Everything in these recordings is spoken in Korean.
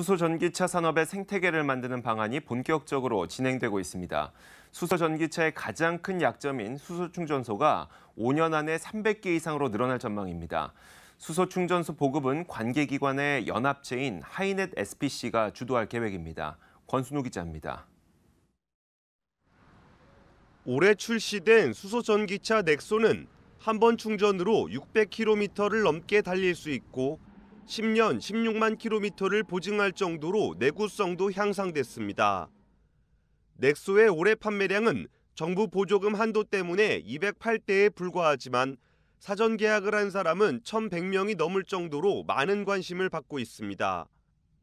수소 전기차 산업의 생태계를 만드는 방안이 본격적으로 진행되고 있습니다. 수소 전기차의 가장 큰 약점인 수소 충전소가 5년 안에 300개 이상으로 늘어날 전망입니다. 수소 충전소 보급은 관계기관의 연합체인 하이넷 SPC가 주도할 계획입니다. 권순우 기자입니다. 올해 출시된 수소 전기차 넥소는 한 번 충전으로 600km를 넘게 달릴 수 있고 10년 16만 킬로미터를 보증할 정도로 내구성도 향상됐습니다. 넥소의 올해 판매량은 정부 보조금 한도 때문에 208대에 불과하지만 사전 계약을 한 사람은 1,100명이 넘을 정도로 많은 관심을 받고 있습니다.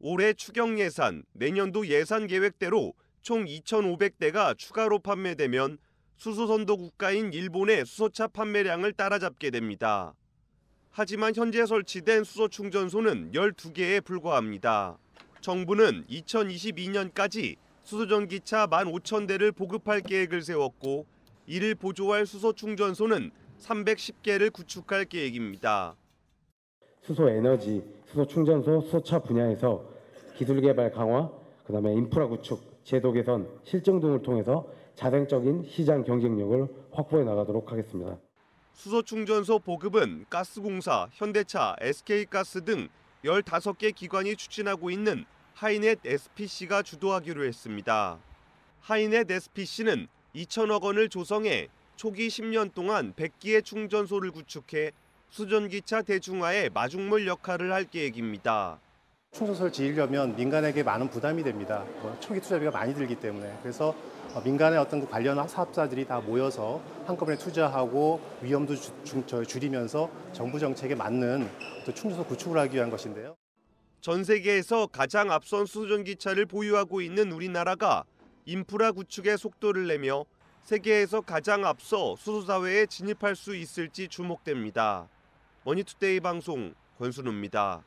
올해 추경 예산, 내년도 예산 계획대로 총 2,500대가 추가로 판매되면 수소선도 국가인 일본의 수소차 판매량을 따라잡게 됩니다. 하지만 현재 설치된 수소 충전소는 12개에 불과합니다. 정부는 2022년까지 수소전기차 15,000대를 보급할 계획을 세웠고 이를 보조할 수소 충전소는 310개를 구축할 계획입니다. 수소 에너지, 수소 충전소, 수소차 분야에서 기술 개발 강화, 그다음에 인프라 구축, 제도 개선, 실증 등을 통해서 자생적인 시장 경쟁력을 확보해 나가도록 하겠습니다. 수소충전소 보급은 가스공사, 현대차, SK가스 등 15개 기관이 추진하고 있는 하이넷 SPC가 주도하기로 했습니다. 하이넷 SPC는 2천억 원을 조성해 초기 10년 동안 100기의 충전소를 구축해 수전기차 대중화에 마중물 역할을 할 계획입니다. 충전소를 지으려면 민간에게 많은 부담이 됩니다. 뭐 초기 투자비가 많이 들기 때문에. 그래서 어, 민간의 어떤 그 관련 사업자들이 다 모여서 한꺼번에 투자하고 위험도 줄, 이면서 정부 정책에 맞는 충전소 구축을 하기 위한 것인데요. 전 세계에서 가장 앞선 수소전기차를 보유하고 있는 우리나라가 인프라 구축의 속도를 내며 세계에서 가장 앞서 수소사회에 진입할 수 있을지 주목됩니다. 머니투데이 방송 권순우입니다.